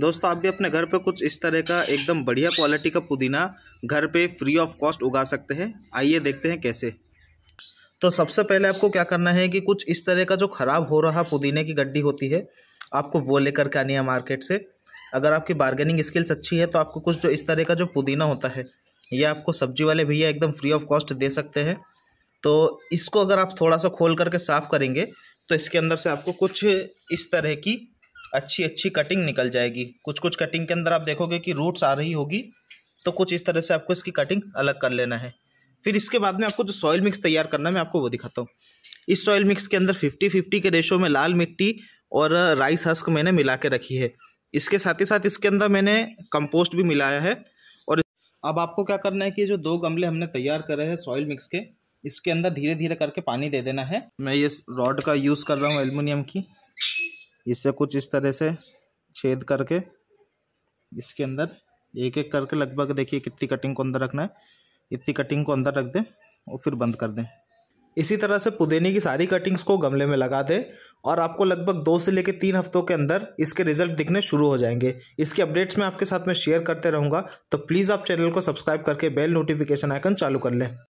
दोस्तों आप भी अपने घर पे कुछ इस तरह का एकदम बढ़िया क्वालिटी का पुदीना घर पे फ्री ऑफ कॉस्ट उगा सकते हैं आइए देखते हैं कैसे तो सबसे पहले आपको क्या करना है कि कुछ इस तरह का जो ख़राब हो रहा पुदीने की गड्डी होती है आपको वो लेकर के आनी है मार्केट से अगर आपकी बार्गेनिंग स्किल्स अच्छी है तो आपको कुछ जो इस तरह का जो पुदीना होता है यह आपको सब्जी वाले भैया एकदम फ्री ऑफ कॉस्ट दे सकते हैं तो इसको अगर आप थोड़ा सा खोल करके साफ़ करेंगे तो इसके अंदर से आपको कुछ इस तरह की अच्छी अच्छी कटिंग निकल जाएगी कुछ कुछ कटिंग के अंदर आप देखोगे कि रूट्स आ रही होगी तो कुछ इस तरह से आपको इसकी कटिंग अलग कर लेना है फिर इसके बाद में आपको जो सॉयल मिक्स तैयार करना है मैं आपको वो दिखाता हूँ इस सॉयल मिक्स के अंदर फिफ्टी फिफ्टी के रेशो में लाल मिट्टी और राइस हस्क मैंने मिला के रखी है इसके साथ ही साथ इसके अंदर मैंने कंपोस्ट भी मिलाया है और अब आपको क्या करना है कि जो दो गमले हमने तैयार करे हैं सॉइल मिक्स के इसके अंदर धीरे धीरे करके पानी दे देना है मैं ये रॉड का यूज़ कर रहा हूँ एलमिनियम की इसे कुछ इस तरह से छेद करके इसके अंदर एक एक करके लगभग देखिए कितनी कटिंग को अंदर रखना है इतनी कटिंग को अंदर रख दें और फिर बंद कर दें इसी तरह से पुदेनी की सारी कटिंग्स को गमले में लगा दें और आपको लगभग दो से लेकर तीन हफ्तों के अंदर इसके रिजल्ट दिखने शुरू हो जाएंगे इसके अपडेट्स मैं आपके साथ में शेयर करते रहूँगा तो प्लीज़ आप चैनल को सब्सक्राइब करके बेल नोटिफिकेशन आइकन चालू कर लें